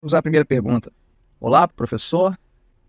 Vamos à primeira pergunta. Olá, professor.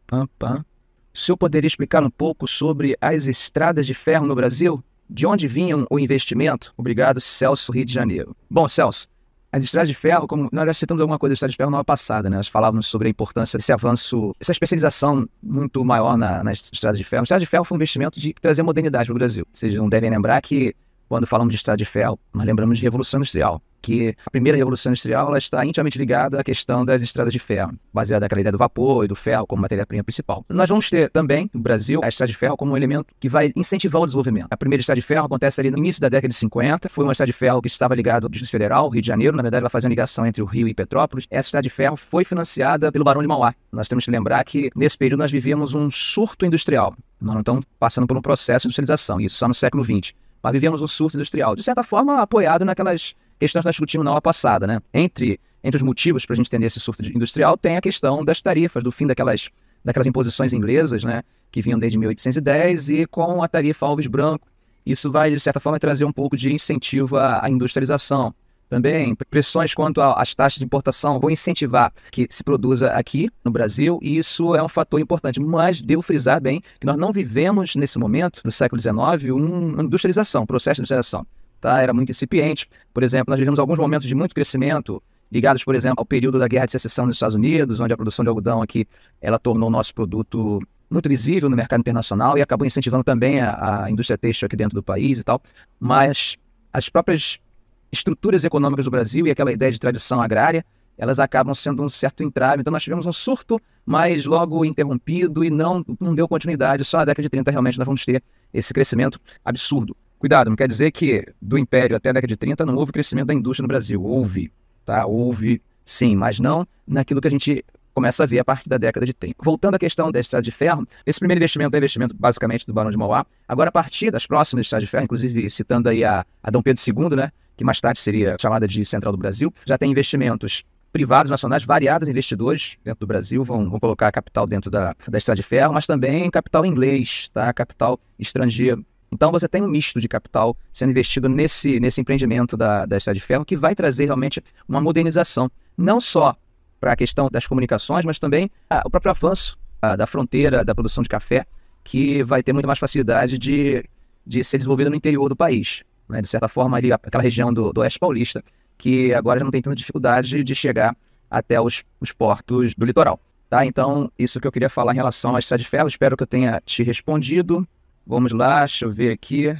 Pam, pam. O senhor poderia explicar um pouco sobre as estradas de ferro no Brasil? De onde vinham o investimento? Obrigado, Celso, Rio de Janeiro. Bom, Celso, as estradas de ferro, como nós já citamos alguma coisa da estradas de ferro na é passada, né? Nós falávamos sobre a importância desse avanço, essa especialização muito maior na, nas estradas de ferro. As estradas de ferro foi um investimento de trazer modernidade para o Brasil. Vocês não devem lembrar que quando falamos de estrada de ferro, nós lembramos de Revolução Industrial, que a primeira Revolução Industrial está intimamente ligada à questão das estradas de ferro, baseada naquela ideia do vapor e do ferro como matéria-prima principal. Nós vamos ter também, no Brasil, a estrada de ferro como um elemento que vai incentivar o desenvolvimento. A primeira estrada de ferro acontece ali no início da década de 50, foi uma estrada de ferro que estava ligada ao Distrito Federal, Rio de Janeiro, na verdade ela fazia uma ligação entre o Rio e Petrópolis. Essa estrada de ferro foi financiada pelo Barão de Mauá. Nós temos que lembrar que nesse período nós vivíamos um surto industrial. Nós não estamos passando por um processo de industrialização, isso só no século XX. Mas vivíamos um surto industrial, de certa forma apoiado naquelas questões que nós discutimos na aula passada, né? Entre, entre os motivos para a gente ter esse surto industrial tem a questão das tarifas, do fim daquelas, daquelas imposições inglesas, né? Que vinham desde 1810 e com a tarifa Alves Branco. Isso vai, de certa forma, trazer um pouco de incentivo à, à industrialização. Também uhum. pressões quanto às taxas de importação vão incentivar que se produza aqui no Brasil e isso é um fator importante. Mas devo frisar bem que nós não vivemos nesse momento do século XIX uma industrialização, um processo de industrialização. Tá? Era muito incipiente. Por exemplo, nós vivemos alguns momentos de muito crescimento ligados, por exemplo, ao período da Guerra de Secessão nos Estados Unidos, onde a produção de algodão aqui ela tornou o nosso produto muito visível no mercado internacional e acabou incentivando também a, a indústria têxtil aqui dentro do país e tal. Mas as próprias estruturas econômicas do Brasil e aquela ideia de tradição agrária, elas acabam sendo um certo entrave. Então nós tivemos um surto, mas logo interrompido e não, não deu continuidade. Só na década de 30 realmente nós vamos ter esse crescimento absurdo. Cuidado, não quer dizer que do Império até a década de 30 não houve crescimento da indústria no Brasil. Houve, tá? Houve sim, mas não naquilo que a gente começa a ver a partir da década de 30. Voltando à questão da estrada de ferro, esse primeiro investimento é investimento basicamente do Barão de Mauá. Agora, a partir das próximas estradas de ferro, inclusive citando aí a, a Dom Pedro II, né? que mais tarde seria chamada de Central do Brasil, já tem investimentos privados nacionais, variados investidores dentro do Brasil, vão, vão colocar capital dentro da, da Estrada de Ferro, mas também capital inglês, tá? capital estrangeiro. Então você tem um misto de capital sendo investido nesse, nesse empreendimento da, da Estrada de Ferro, que vai trazer realmente uma modernização, não só para a questão das comunicações, mas também ah, o próprio avanço ah, da fronteira da produção de café, que vai ter muito mais facilidade de, de ser desenvolvida no interior do país né, de certa forma, ali, aquela região do, do Oeste Paulista, que agora já não tem tanta dificuldade de chegar até os, os portos do litoral. Tá? Então, isso que eu queria falar em relação à estrada de ferro, espero que eu tenha te respondido. Vamos lá, deixa eu ver aqui.